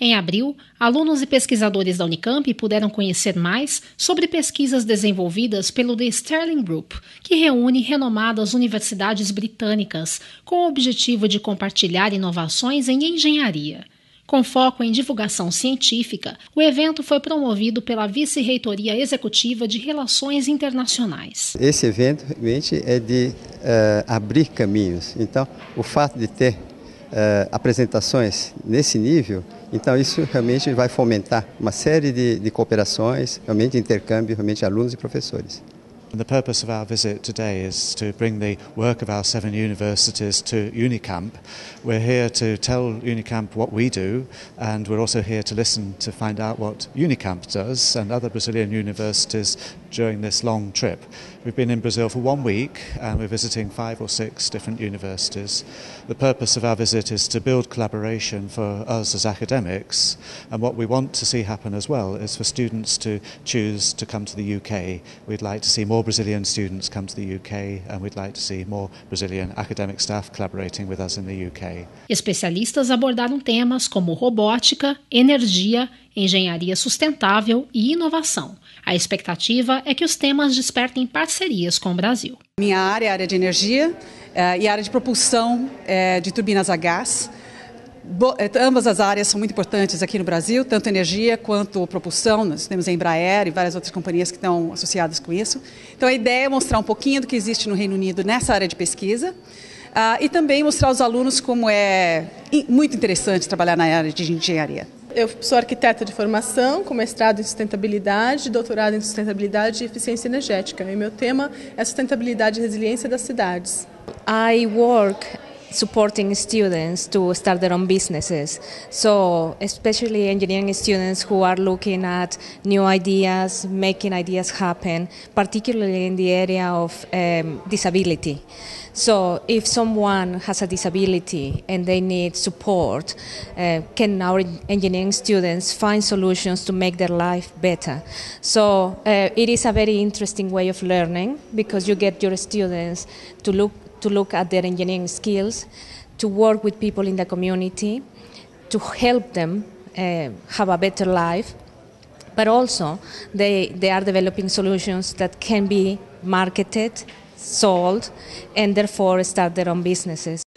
Em abril, alunos e pesquisadores da Unicamp puderam conhecer mais sobre pesquisas desenvolvidas pelo The Sterling Group, que reúne renomadas universidades britânicas com o objetivo de compartilhar inovações em engenharia. Com foco em divulgação científica, o evento foi promovido pela Vice-Reitoria Executiva de Relações Internacionais. Esse evento realmente é de uh, abrir caminhos. Então, o fato de ter uh, apresentações nesse nível então isso realmente vai fomentar uma série de, de cooperações, realmente intercâmbio, realmente alunos e professores. And the purpose of our visit today is to bring the work of our seven universities to Unicamp. We're here to tell Unicamp what we do, and we're also here to listen to find out what Unicamp does and other Brazilian universities during this long trip. We've been in Brazil for one week and we're visiting five or six different universities. The purpose of our visit is to build collaboration for us as academics, and what we want to see happen as well is for students to choose to come to the UK. We'd like to see more more Brazilian students come to the UK and we'd like to see more Brazilian academic staff collaborating with us in the UK. Especialistas abordaram temas como robótica, energia, engenharia sustentável e inovação. A expectativa é que os temas despertem parcerias com o Brasil. Minha área é a área de energia eh, e a área de propulsão eh, de turbinas a gás. Eh, ambas as áreas são muito importantes aqui no Brasil, tanto energia quanto propulsão. Nós temos a Embraer e várias outras companhias que estão associadas com isso. Então, a ideia é mostrar um pouquinho do que existe no Reino Unido nessa área de pesquisa. Uh, e também mostrar aos alunos como é muito interessante trabalhar na área de engenharia. Eu sou arquiteta de formação, com mestrado em sustentabilidade, doutorado em sustentabilidade e eficiência energética. E meu tema é sustentabilidade e resiliência das cidades. I work supporting students to start their own businesses. So, especially engineering students who are looking at new ideas, making ideas happen, particularly in the area of um, disability. So, if someone has a disability and they need support, uh, can our engineering students find solutions to make their life better? So, uh, it is a very interesting way of learning because you get your students to look to look at their engineering skills, to work with people in the community, to help them uh, have a better life. But also, they, they are developing solutions that can be marketed, sold, and therefore start their own businesses.